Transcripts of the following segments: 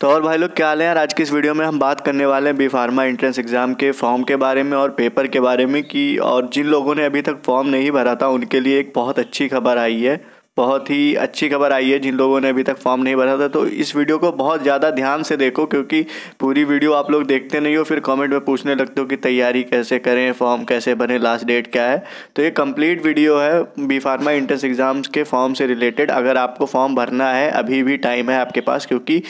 तो और भाई लोग क्या हाल है यार आज की इस वीडियो में हम बात करने वाले हैं बी फार्मा एंट्रेंस एग्ज़ाम के फॉर्म के बारे में और पेपर के बारे में कि और जिन लोगों ने अभी तक फॉर्म नहीं भरा था उनके लिए एक बहुत अच्छी खबर आई है बहुत ही अच्छी खबर आई है जिन लोगों ने अभी तक फॉर्म नहीं भरा था तो इस वीडियो को बहुत ज़्यादा ध्यान से देखो क्योंकि पूरी वीडियो आप लोग देखते नहीं हो फिर कमेंट में पूछने लगते हो कि तैयारी कैसे करें फॉर्म कैसे भरें लास्ट डेट क्या है तो ये कंप्लीट वीडियो है बी फार्मा इंट्रेंस एग्ज़ाम्स के फॉर्म से रिलेटेड अगर आपको फॉर्म भरना है अभी भी टाइम है आपके पास क्योंकि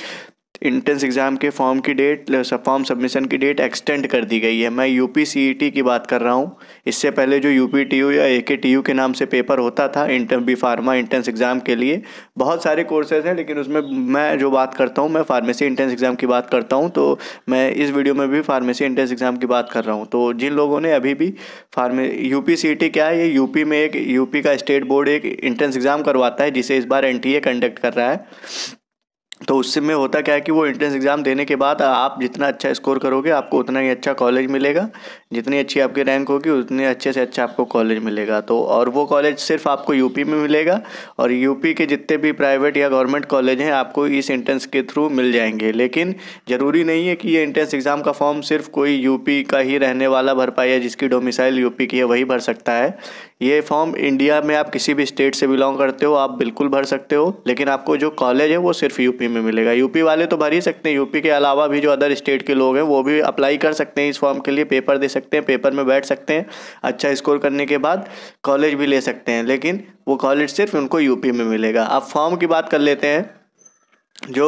इंट्रेंस एग्ज़ाम के फॉर्म की डेट फॉर्म सबमिशन की डेट एक्सटेंड कर दी गई है मैं यू पी e की बात कर रहा हूँ इससे पहले जो यू पी टी यू या ए के टी यू के नाम से पेपर होता था inter B pharma entrance exam के लिए बहुत सारे कोर्सेज हैं लेकिन उसमें मैं जो बात करता हूँ मैं फार्मेसी इंट्रेंस एग्ज़ाम की बात करता हूँ तो मैं इस वीडियो में भी फार्मेसी इंट्रेंस एग्ज़ाम की बात कर रहा हूँ तो जिन लोगों ने अभी भी फार्मे यू पी क्या है ये यू में एक यू का स्टेट बोर्ड एक इंट्रेंस एग्ज़ाम करवाता है जिसे इस बार एन कंडक्ट कर रहा है तो उससे में होता क्या है कि वो एंट्रेंस एग्ज़ाम देने के बाद आप जितना अच्छा स्कोर करोगे आपको उतना ही अच्छा कॉलेज मिलेगा जितनी अच्छी आपकी रैंक होगी उतने अच्छे से अच्छा आपको कॉलेज मिलेगा तो और वो कॉलेज सिर्फ आपको यूपी में मिलेगा और यूपी के जितने भी प्राइवेट या गवर्नमेंट कॉलेज हैं आपको इस एंट्रेंस के थ्रू मिल जाएंगे लेकिन ज़रूरी नहीं है कि ये एंट्रेंस एग्ज़ाम का फॉर्म सिर्फ कोई यूपी का ही रहने वाला भर पाया जिसकी डोमिसाइल यूपी की है वही भर सकता है ये फॉर्म इंडिया में आप किसी भी स्टेट से बिलोंग करते हो आप बिल्कुल भर सकते हो लेकिन आपको जो कॉलेज है वो सिर्फ यूपी फ्री में मिलेगा यूपी वाले तो भर ही सकते हैं यूपी के अलावा भी जो अदर स्टेट के लोग हैं वो भी अप्लाई कर सकते हैं इस फॉर्म के लिए पेपर दे सकते हैं पेपर में बैठ सकते हैं अच्छा स्कोर करने के बाद कॉलेज भी ले सकते हैं लेकिन वो कॉलेज सिर्फ उनको यूपी में मिलेगा अब फॉर्म की बात कर लेते हैं जो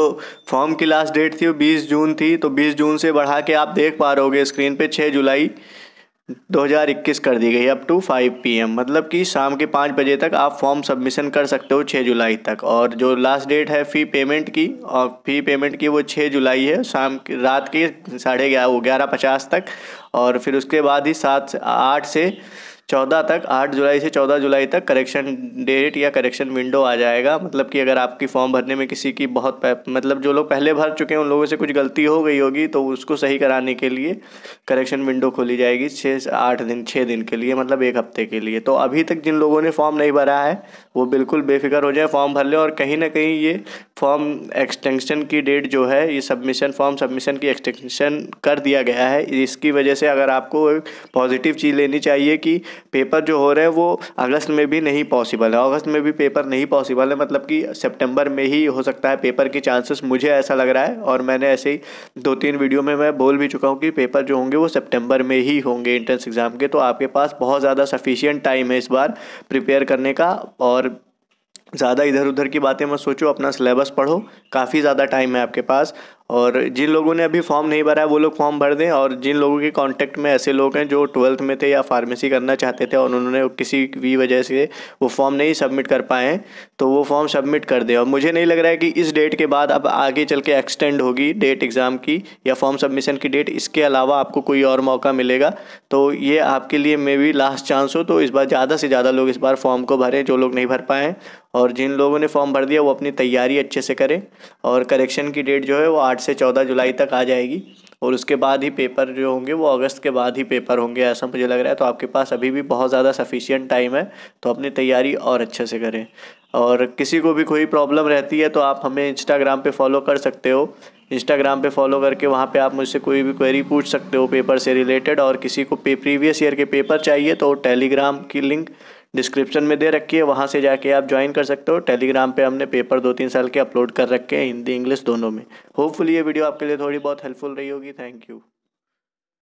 फॉर्म की लास्ट डेट थी वो बीस जून थी तो बीस जून से बढ़ा के आप देख पा रहे हो स्क्रीन पर छः जुलाई 2021 कर दी गई अप टू 5 पीएम मतलब कि शाम के पाँच बजे तक आप फॉर्म सबमिशन कर सकते हो 6 जुलाई तक और जो लास्ट डेट है फ़ी पेमेंट की और फ़ी पेमेंट की वो 6 जुलाई है शाम की रात के साढ़े ग्यारह ग्यारह पचास तक और फिर उसके बाद ही सात आठ से चौदह तक आठ जुलाई से चौदह जुलाई तक करेक्शन डेट या करेक्शन विंडो आ जाएगा मतलब कि अगर आपकी फॉर्म भरने में किसी की बहुत मतलब जो लोग पहले भर चुके हैं उन लोगों से कुछ गलती हो गई होगी तो उसको सही कराने के लिए करेक्शन विंडो खोली जाएगी छः से आठ दिन छः दिन के लिए मतलब एक हफ्ते के लिए तो अभी तक जिन लोगों ने फॉर्म नहीं भरा है वो बिल्कुल बेफिक्र हो जाए फॉर्म भर लें और कहीं ना कहीं ये फॉर्म एक्सटेंशन की डेट जो है ये सबमिशन फॉर्म सबमिशन की एक्सटेंशन कर दिया गया है इसकी वजह से अगर आपको पॉजिटिव चीज़ लेनी चाहिए कि पेपर जो हो रहे हैं वो अगस्त में भी नहीं पॉसिबल है अगस्त में भी पेपर नहीं पॉसिबल है मतलब कि सितंबर में ही हो सकता है पेपर के चांसेस मुझे ऐसा लग रहा है और मैंने ऐसे ही दो तीन वीडियो में मैं बोल भी चुका हूँ कि पेपर जो होंगे वो सेप्टेम्बर में ही होंगे एंट्रेंस एग्ज़ाम के तो आपके पास बहुत ज़्यादा सफिशियंट टाइम है इस बार प्रिपेयर करने का और ज़्यादा इधर उधर की बातें मत सोचो अपना सिलेबस पढ़ो काफ़ी ज़्यादा टाइम है आपके पास और जिन लोगों ने अभी फॉर्म नहीं भरा है वो लोग फॉर्म भर दें और जिन लोगों के कांटेक्ट में ऐसे लोग हैं जो ट्वेल्थ में थे या फार्मेसी करना चाहते थे और उन्होंने किसी भी वजह से वो फॉर्म नहीं सबमिट कर पाए हैं तो वो फॉर्म सबमिट कर दें और मुझे नहीं लग रहा है कि इस डेट के बाद अब आगे चल के एक्सटेंड होगी डेट एग्ज़ाम की या फॉर्म सबमिशन की डेट इसके अलावा आपको कोई और मौका मिलेगा तो ये आपके लिए मे भी लास्ट चांस हो तो इस बार ज़्यादा से ज़्यादा लोग इस बार फॉर्म को भरें जो लोग नहीं भर पाए और जिन लोगों ने फॉर्म भर दिया वो अपनी तैयारी अच्छे से करें और करेक्शन की डेट जो है वो आठ आठ से चौदह जुलाई तक आ जाएगी और उसके बाद ही पेपर जो होंगे वो अगस्त के बाद ही पेपर होंगे ऐसा मुझे लग रहा है तो आपके पास अभी भी बहुत ज़्यादा सफिशियंट टाइम है तो अपनी तैयारी और अच्छे से करें और किसी को भी कोई प्रॉब्लम रहती है तो आप हमें इंस्टाग्राम पे फॉलो कर सकते हो इंस्टाग्राम पे फॉलो करके वहाँ पे आप मुझसे कोई भी क्वेरी पूछ सकते हो पेपर से रिलेटेड और किसी को पे प्रीवियस ईयर के पेपर चाहिए तो टेलीग्राम की लिंक डिस्क्रिप्शन में दे रखी है वहाँ से जाके आप ज्वाइन कर सकते हो टेलीग्राम पे हमने पेपर दो तीन साल के अपलोड कर रखे हैं हिंदी इंग्लिश दोनों में होपफुली ये वीडियो आपके लिए थोड़ी बहुत हेल्पफुल रही होगी थैंक यू